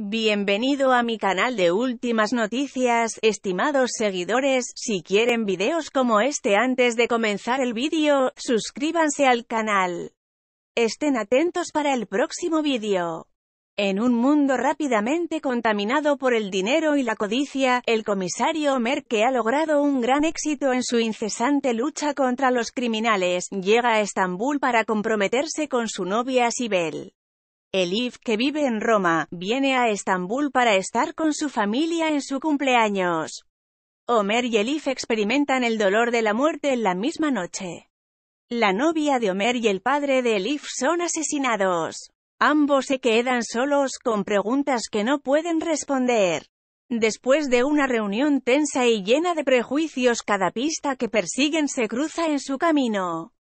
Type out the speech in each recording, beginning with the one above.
Bienvenido a mi canal de últimas noticias, estimados seguidores, si quieren videos como este antes de comenzar el vídeo, suscríbanse al canal. Estén atentos para el próximo vídeo. En un mundo rápidamente contaminado por el dinero y la codicia, el comisario Merck ha logrado un gran éxito en su incesante lucha contra los criminales, llega a Estambul para comprometerse con su novia Sibel. Elif, que vive en Roma, viene a Estambul para estar con su familia en su cumpleaños. Homer y Elif experimentan el dolor de la muerte en la misma noche. La novia de Homer y el padre de Elif son asesinados. Ambos se quedan solos con preguntas que no pueden responder. Después de una reunión tensa y llena de prejuicios, cada pista que persiguen se cruza en su camino.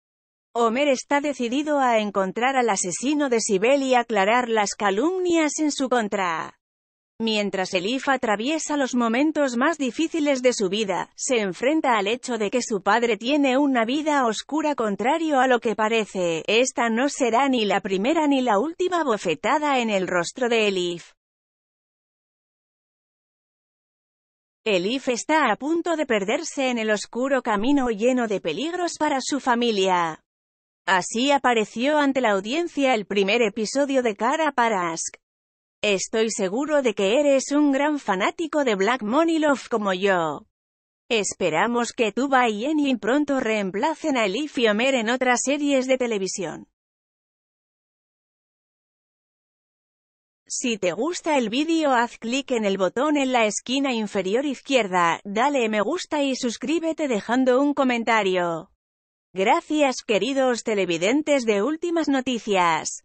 Homer está decidido a encontrar al asesino de Sibel y aclarar las calumnias en su contra. Mientras Elif atraviesa los momentos más difíciles de su vida, se enfrenta al hecho de que su padre tiene una vida oscura contrario a lo que parece. Esta no será ni la primera ni la última bofetada en el rostro de Elif. Elif está a punto de perderse en el oscuro camino lleno de peligros para su familia. Así apareció ante la audiencia el primer episodio de Cara para Ask. Estoy seguro de que eres un gran fanático de Black Money Love como yo. Esperamos que Tuba y eni pronto reemplacen a Elif y en otras series de televisión. Si te gusta el vídeo haz clic en el botón en la esquina inferior izquierda, dale me gusta y suscríbete dejando un comentario. Gracias queridos televidentes de Últimas Noticias.